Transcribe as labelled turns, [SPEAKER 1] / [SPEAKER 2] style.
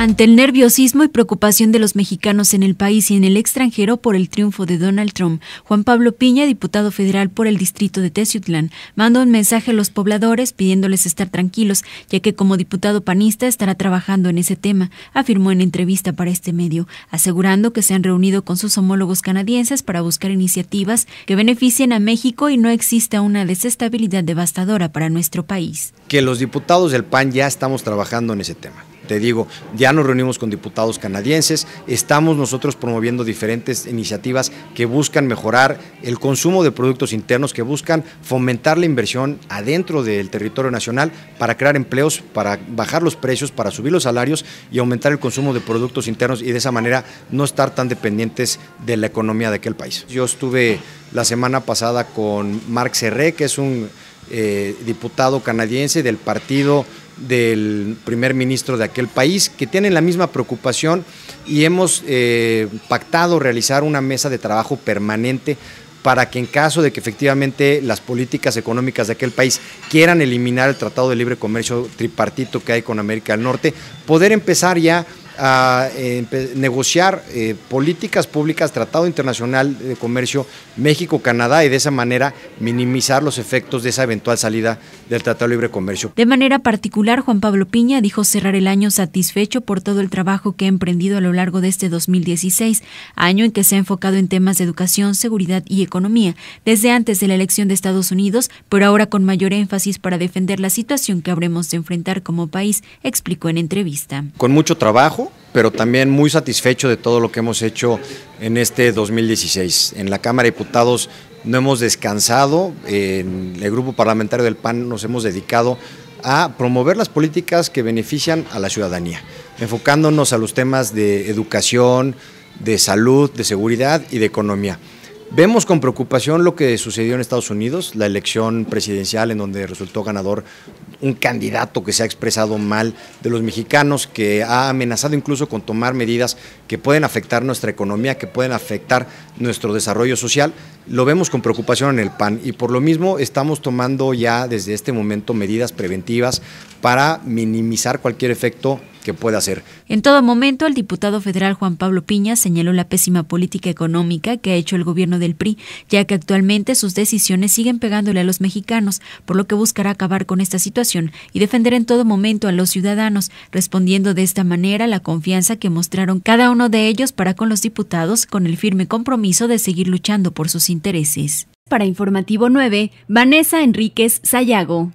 [SPEAKER 1] Ante el nerviosismo y preocupación de los mexicanos en el país y en el extranjero por el triunfo de Donald Trump, Juan Pablo Piña, diputado federal por el distrito de Teciutlán, manda un mensaje a los pobladores pidiéndoles estar tranquilos, ya que como diputado panista estará trabajando en ese tema, afirmó en entrevista para este medio, asegurando que se han reunido con sus homólogos canadienses para buscar iniciativas que beneficien a México y no exista una desestabilidad devastadora para nuestro país.
[SPEAKER 2] Que los diputados del PAN ya estamos trabajando en ese tema. Te digo, ya nos reunimos con diputados canadienses, estamos nosotros promoviendo diferentes iniciativas que buscan mejorar el consumo de productos internos, que buscan fomentar la inversión adentro del territorio nacional para crear empleos, para bajar los precios, para subir los salarios y aumentar el consumo de productos internos y de esa manera no estar tan dependientes de la economía de aquel país. Yo estuve la semana pasada con Marc Serré, que es un eh, diputado canadiense del partido del primer ministro de aquel país, que tienen la misma preocupación y hemos eh, pactado realizar una mesa de trabajo permanente para que en caso de que efectivamente las políticas económicas de aquel país quieran eliminar el Tratado de Libre Comercio tripartito que hay con América del Norte, poder empezar ya a eh, negociar eh, políticas públicas, Tratado Internacional de Comercio México-Canadá y de esa manera minimizar los efectos de esa eventual salida del Tratado de Libre Comercio.
[SPEAKER 1] De manera particular, Juan Pablo Piña dijo cerrar el año satisfecho por todo el trabajo que ha emprendido a lo largo de este 2016, año en que se ha enfocado en temas de educación, seguridad y economía, desde antes de la elección de Estados Unidos, pero ahora con mayor énfasis para defender la situación que habremos de enfrentar como país, explicó en entrevista.
[SPEAKER 2] Con mucho trabajo, pero también muy satisfecho de todo lo que hemos hecho en este 2016. En la Cámara de Diputados no hemos descansado, en el Grupo Parlamentario del PAN nos hemos dedicado a promover las políticas que benefician a la ciudadanía, enfocándonos a los temas de educación, de salud, de seguridad y de economía. Vemos con preocupación lo que sucedió en Estados Unidos, la elección presidencial en donde resultó ganador un candidato que se ha expresado mal de los mexicanos, que ha amenazado incluso con tomar medidas que pueden afectar nuestra economía, que pueden afectar nuestro desarrollo social, lo vemos con preocupación en el PAN y por lo mismo estamos tomando ya desde este momento medidas preventivas para minimizar cualquier efecto hacer.
[SPEAKER 1] En todo momento, el diputado federal Juan Pablo Piña señaló la pésima política económica que ha hecho el gobierno del PRI, ya que actualmente sus decisiones siguen pegándole a los mexicanos, por lo que buscará acabar con esta situación y defender en todo momento a los ciudadanos, respondiendo de esta manera la confianza que mostraron cada uno de ellos para con los diputados con el firme compromiso de seguir luchando por sus intereses. Para Informativo 9, Vanessa Enríquez Sayago.